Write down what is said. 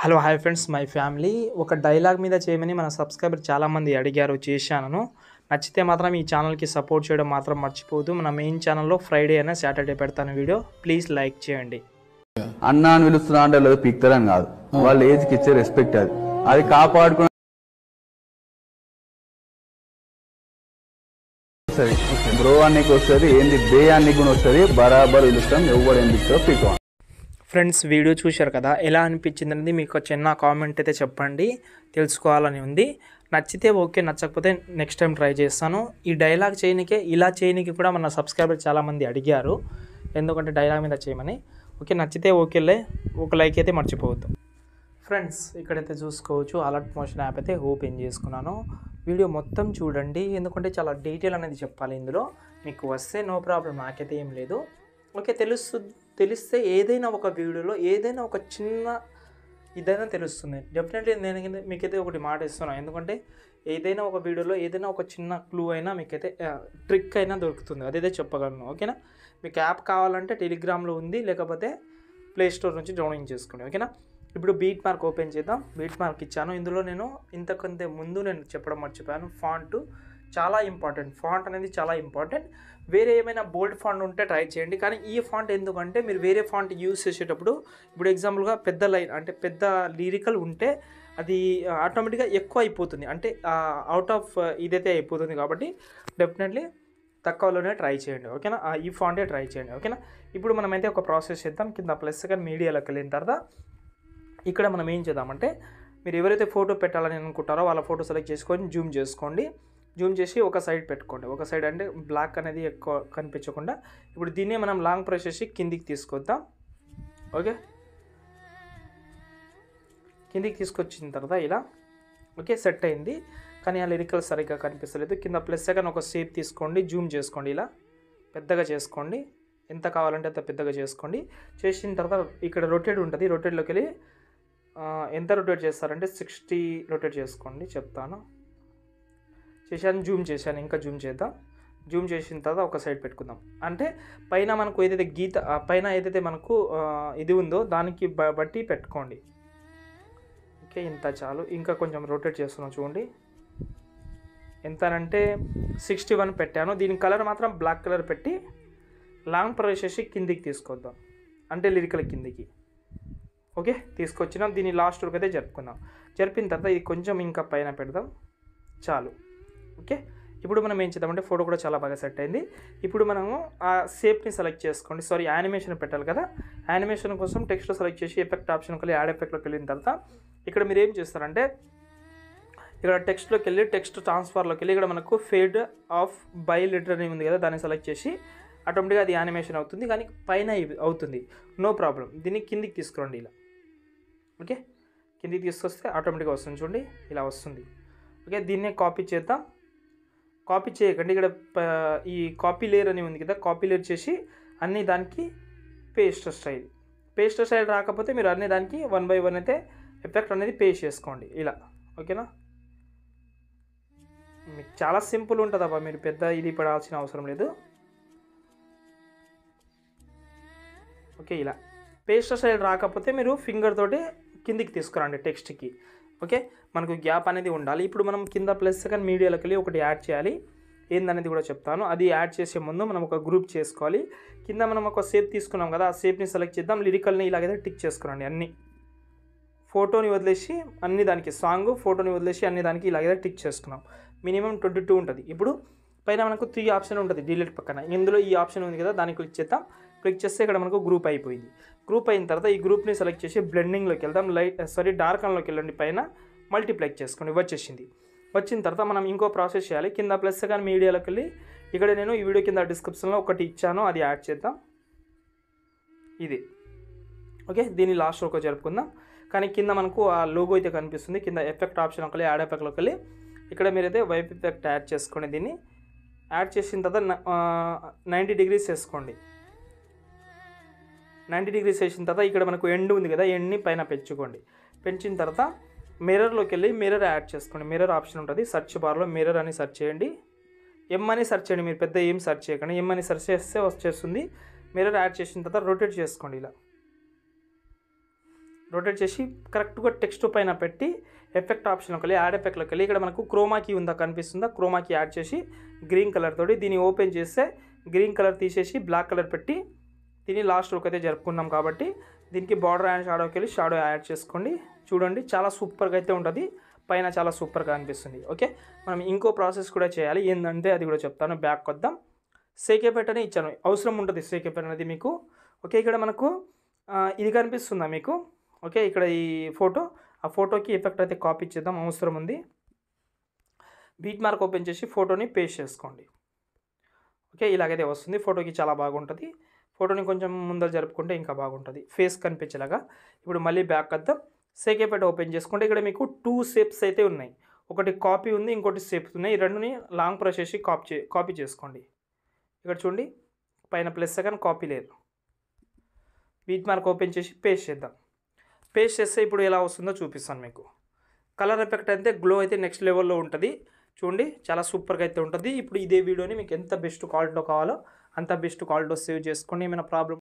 hello hi friends my family ఒక dialogue మీద చేయమని మన సబ్స్క్రైబర్ చాలామంది అడిగారు చేశాను నచ్చితే మాత్రం ఈ ఛానల్కి సపోర్ట్ చేయడం మాత్రం మర్చిపోదు మన మెయిన్ ఛానల్లో ఫ్రైడే అయినా సాటర్డే పెడతాను వీడియో ప్లీజ్ లైక్ చేయండి అన్న అని పిలుస్తున్నా అంటే లేదు పిక్తరని కాదు వాళ్ళు ఏజ్కి ఇచ్చే రెస్పెక్ట్ అది అది కాపాడుకుని బ్రో అన్నికి వస్తుంది ఏంది బే అన్నికి కూడా వస్తుంది బరాబర్ పిలుస్తాం ఎవరు ఏం పిలుస్తారో పిక్వా ఫ్రెండ్స్ వీడియో చూశారు కదా ఎలా అనిపించింది అనేది మీకు చిన్న కామెంట్ అయితే చెప్పండి తెలుసుకోవాలని ఉంది నచ్చితే ఓకే నచ్చకపోతే నెక్స్ట్ టైం ట్రై చేస్తాను ఈ డైలాగ్ చేయనికే ఇలా చేయనికి కూడా మన సబ్స్క్రైబర్ చాలామంది అడిగారు ఎందుకంటే డైలాగ్ మీద చేయమని ఓకే నచ్చితే ఓకేలే ఒక లైక్ అయితే మర్చిపోవద్దు ఫ్రెండ్స్ ఇక్కడైతే చూసుకోవచ్చు అలర్ట్ మోషన్ యాప్ అయితే ఓపెన్ చేసుకున్నాను వీడియో మొత్తం చూడండి ఎందుకంటే చాలా డీటెయిల్ అనేది చెప్పాలి ఇందులో మీకు వస్తే నో ప్రాబ్లం నాకైతే ఏం లేదు ఓకే తెలుస్తుంది తెలిస్తే ఏదైనా ఒక వీడియోలో ఏదైనా ఒక చిన్న ఇదైనా తెలుస్తుంది డెఫినెట్లీ నేను మీకైతే ఒకటి మాట ఇస్తున్నాను ఎందుకంటే ఏదైనా ఒక వీడియోలో ఏదైనా ఒక చిన్న క్లూ అయినా మీకైతే ట్రిక్ అయినా దొరుకుతుంది అదైతే చెప్పగలను ఓకేనా మీకు యాప్ కావాలంటే టెలిగ్రామ్లో ఉంది లేకపోతే ప్లే స్టోర్ నుంచి డౌన్లోడ్ చేసుకోండి ఓకేనా ఇప్పుడు బీట్ మార్క్ ఓపెన్ చేద్దాం బీట్ మార్క్ ఇచ్చాను ఇందులో నేను ఇంతకంతే ముందు నేను చెప్పడం మర్చిపోయాను ఫాంట్ చాలా ఇంపార్టెంట్ ఫాంట్ అనేది చాలా ఇంపార్టెంట్ వేరే ఏమైనా బోల్డ్ ఫాంట్ ఉంటే ట్రై చేయండి కానీ ఈ ఫాంట్ ఎందుకంటే మీరు వేరే ఫాంట్ యూస్ చేసేటప్పుడు ఇప్పుడు ఎగ్జాంపుల్గా పెద్ద లైన్ అంటే పెద్ద లిరికల్ ఉంటే అది ఆటోమేటిక్గా ఎక్కువ అయిపోతుంది అంటే అవుట్ ఆఫ్ ఇదైతే అయిపోతుంది కాబట్టి డెఫినెట్లీ తక్కువలోనే ట్రై చేయండి ఓకేనా ఈ ఫాంటే ట్రై చేయండి ఓకేనా ఇప్పుడు మనమైతే ఒక ప్రాసెస్ చేద్దాం కింద ప్లస్ కానీ మీడియాలోకి వెళ్ళిన తర్వాత ఇక్కడ మనం ఏం చేద్దామంటే మీరు ఎవరైతే ఫోటో పెట్టాలని అనుకుంటారో వాళ్ళ ఫోటో సెలెక్ట్ చేసుకొని జూమ్ చేసుకోండి జూమ్ చేసి ఒక సైడ్ పెట్టుకోండి ఒక సైడ్ అంటే బ్లాక్ అనేది ఎక్కువ కనిపించకుండా ఇప్పుడు దీన్నే మనం లాంగ్ ప్రెస్ చేసి కిందికి తీసుకొద్దాం ఓకే కిందికి తీసుకొచ్చిన తర్వాత ఇలా ఓకే సెట్ అయింది కానీ ఆ లిరికల్ సరిగ్గా కనిపిస్తలేదు కింద ప్లస్ సెకండ్ ఒక షేప్ తీసుకోండి జూమ్ చేసుకోండి ఇలా పెద్దగా చేసుకోండి ఎంత కావాలంటే అంత పెద్దగా చేసుకోండి చేసిన తర్వాత ఇక్కడ రొటేట్ ఉంటుంది రొటేట్లోకి వెళ్ళి ఎంత రొటేట్ చేస్తారంటే సిక్స్టీ రొటేట్ చేసుకోండి చెప్తాను చేశాను జూమ్ చేశాను ఇంకా జూమ్ చేద్దాం జూమ్ చేసిన తర్వాత ఒక సైడ్ పెట్టుకుందాం అంటే పైన మనకు ఏదైతే గీత పైన ఏదైతే మనకు ఇది ఉందో దానికి బట్టి పెట్టుకోండి ఓకే ఇంత చాలు ఇంకా కొంచెం రొటేట్ చేస్తున్నాం చూడండి ఎంతనంటే సిక్స్టీ వన్ పెట్టాను దీని కలర్ మాత్రం బ్లాక్ కలర్ పెట్టి లాంగ్ ప్రవేశేసి కిందికి తీసుకొద్దాం అంటే లిరికల కిందికి ఓకే తీసుకొచ్చినాం దీన్ని లాస్ట్ వరకు అయితే జరుపుకుందాం జరిపిన తర్వాత ఇది కొంచెం ఇంకా పైన పెడదాం చాలు ఓకే ఇప్పుడు మనం ఏం చేద్దామంటే ఫోటో కూడా చాలా బాగా సెట్ అయింది ఇప్పుడు మనము ఆ సేప్ని సెలెక్ట్ చేసుకోండి సారీ యానిమేషన్ పెట్టాలి కదా యానిమేషన్ కోసం టెక్స్ట్లో సెలెక్ట్ చేసి ఎఫెక్ట్ ఆప్షన్కి వెళ్ళి యాడ్ ఎఫెక్ట్లోకి వెళ్ళిన తర్వాత ఇక్కడ మీరు ఏం చేస్తారంటే ఇక్కడ టెక్స్ట్లోకి వెళ్ళి టెక్స్ట్ ట్రాన్స్ఫర్లోకి వెళ్ళి ఇక్కడ మనకు ఫేడ్ ఆఫ్ బై లిటర్ అని ఉంది కదా దాన్ని సెలెక్ట్ చేసి ఆటోమేటిక్గా అది యానిమేషన్ అవుతుంది కానీ పైన అవుతుంది నో ప్రాబ్లం దీన్ని కిందికి తీసుకురండి ఇలా ఓకే కిందికి తీసుకొస్తే ఆటోమేటిక్గా వస్తుంది చూడండి ఇలా వస్తుంది ఓకే దీన్నే కాపీ చేద్దాం కాపీ చేయకండి ఇక్కడ ఈ కాపీ లేయర్ అని ఉంది కదా కాపీ లేయర్ చేసి అన్ని దానికి పేస్ట్ స్టైల్ పేస్ట్ స్టైల్ రాకపోతే మీరు అన్ని దానికి వన్ బై వన్ అయితే ఎఫెక్ట్ అనేది పేస్ట్ చేసుకోండి ఇలా ఓకేనా మీకు చాలా సింపుల్ ఉంటుంది అబ్బా మీరు పెద్ద ఇది పడాల్సిన అవసరం లేదు ఓకే ఇలా పేస్ట్ స్టైల్ రాకపోతే మీరు ఫింగర్ తోటి కిందికి తీసుకురండి టెక్స్ట్కి ఓకే మనకు గ్యాప్ అనేది ఉండాలి ఇప్పుడు మనం కింద ప్లస్ సెకండ్ మీడియాలోకి వెళ్ళి ఒకటి యాడ్ చేయాలి ఏందనేది కూడా చెప్తాను అది యాడ్ చేసే ముందు మనం ఒక గ్రూప్ చేసుకోవాలి కింద మనం ఒక సేప్ తీసుకున్నాం కదా ఆ సేప్ని సెలెక్ట్ చేద్దాం లిరికల్ని ఇలాగైతే టిక్ చేసుకోండి అన్ని ఫోటోని వదిలేసి అన్ని దానికి సాంగ్ ఫోటోని వదిలేసి అన్ని దానికి ఇలాగైతే టిక్ చేసుకున్నాం మినిమం ట్వంటీ టూ ఉంటుంది ఇప్పుడు పైన మనకు త్రీ ఆప్షన్ ఉంటుంది డీలెట్ పక్కన ఇందులో ఈ ఆప్షన్ ఉంది కదా దాన్ని క్లిక్ చేద్దాం క్లిక్ చేస్తే ఇక్కడ మనకు గ్రూప్ అయిపోయింది గ్రూప్ అయిన తర్వాత ఈ గ్రూప్ని సెలెక్ట్ చేసి బ్లెండింగ్లోకి వెళ్దాం లైట్ సారీ డార్క్ అన్లోకి వెళ్ళండి పైన మల్టీప్లెక్స్ చేసుకోండి వచ్చేసింది వచ్చిన తర్వాత మనం ఇంకో ప్రాసెస్ చేయాలి కింద ప్లస్ కానీ మీడియాలోకి వెళ్ళి ఇక్కడ నేను ఈ వీడియో కింద డిస్క్రిప్షన్లో ఒకటి ఇచ్చాను అది యాడ్ చేద్దాం ఇది ఓకే దీన్ని లాస్ట్ ఒక జరుపుకుందాం కానీ కింద మనకు ఆ లోగో అయితే కనిపిస్తుంది కింద ఎఫెక్ట్ ఆప్షన్ ఒకళ్ళు యాడ్ ఎఫెక్ట్లోకి వెళ్ళి ఇక్కడ మీరైతే వైప్ ఎఫెక్ట్ యాడ్ చేసుకోండి దీన్ని యాడ్ చేసిన తర్వాత నైంటీ డిగ్రీస్ చేసుకోండి నైంటీ డిగ్రీస్ వేసిన తర్వాత ఇక్కడ మనకు ఎండ్ ఉంది కదా ఎండ్ని పైన పెంచుకోండి పెంచిన తర్వాత మిర్రర్లోకి వెళ్ళి మిర్రర్ యాడ్ చేసుకోండి మిర్రర్ ఆప్షన్ ఉంటుంది సర్చ్ బార్లో మిర్రర్ అని సెర్చ్ చేయండి ఎం అని సెర్చ్ చేయండి మీరు పెద్ద ఏం సెర్చ్ చేయకండి ఎం అని సెర్చ్ చేస్తే వచ్చేస్తుంది మిర్రర్ యాడ్ చేసిన తర్వాత రొటేట్ చేసుకోండి ఇలా రొటేట్ చేసి కరెక్ట్గా టెక్స్ట్ పైన పెట్టి ఎఫెక్ట్ ఆప్షన్లోకి వెళ్ళి యాడ్ ఎఫెక్ట్లోకి వెళ్ళి ఇక్కడ మనకు క్రోమాకి ఉందా కనిపిస్తుందా క్రోమాకి యాడ్ చేసి గ్రీన్ కలర్ తోటి దీన్ని ఓపెన్ చేస్తే గ్రీన్ కలర్ తీసేసి బ్లాక్ కలర్ పెట్టి దీన్ని లాస్ట్ లుక్ అయితే జరుపుకున్నాం కాబట్టి దీనికి బార్డర్ అండ్ షాడోకి వెళ్ళి షాడో యాడ్ చేసుకోండి చూడండి చాలా సూపర్గా అయితే ఉంటుంది పైన చాలా సూపర్గా అనిపిస్తుంది ఓకే మనం ఇంకో ప్రాసెస్ కూడా చేయాలి ఏంటంటే అది కూడా చెప్తాను బ్యాక్ వద్దాం సేకే పెట్టని ఇచ్చాను అవసరం ఉంటుంది సేకే పెట్ అనేది మీకు ఓకే ఇక్కడ మనకు ఇది కనిపిస్తుందా మీకు ఓకే ఇక్కడ ఈ ఫోటో ఆ ఫోటోకి ఎఫెక్ట్ అయితే కాపీ చేద్దాం అవసరం ఉంది బీట్ మార్క్ ఓపెన్ చేసి ఫోటోని పేస్ట్ చేసుకోండి ఓకే ఇలాగైతే వస్తుంది ఫోటోకి చాలా బాగుంటుంది ఫోటోని కొంచెం ముందర జరుపుకుంటే ఇంకా బాగుంటుంది ఫేస్ కనిపించేలాగా ఇప్పుడు మళ్ళీ బ్యాక్ వద్దాం సేకేపేట ఓపెన్ చేసుకుంటే ఇక్కడ మీకు టూ షేప్స్ అయితే ఉన్నాయి ఒకటి కాపీ ఉంది ఇంకోటి షేప్స్ ఉన్నాయి ఈ రెండుని లాంగ్ ప్రెస్ చేసి కాపీ చే కాపీ చేసుకోండి ఇక్కడ చూడండి పైన ప్లస్ కానీ కాపీ లేదు వీట్ మార్క్ ఓపెన్ చేసి పేస్ట్ చేద్దాం పేస్ట్ చేస్తే ఇప్పుడు ఎలా వస్తుందో చూపిస్తాను మీకు కలర్ ఎఫెక్ట్ అయితే గ్లో అయితే నెక్స్ట్ లెవెల్లో ఉంటుంది చూడండి చాలా సూపర్గా అయితే ఉంటుంది ఇప్పుడు ఇదే వీడియోని మీకు ఎంత బెస్ట్ క్వాలిటీలో కావాలో అంత బెస్ట్ కాల్ సేవ్ చేసుకొని ఏమైనా ప్రాబ్లం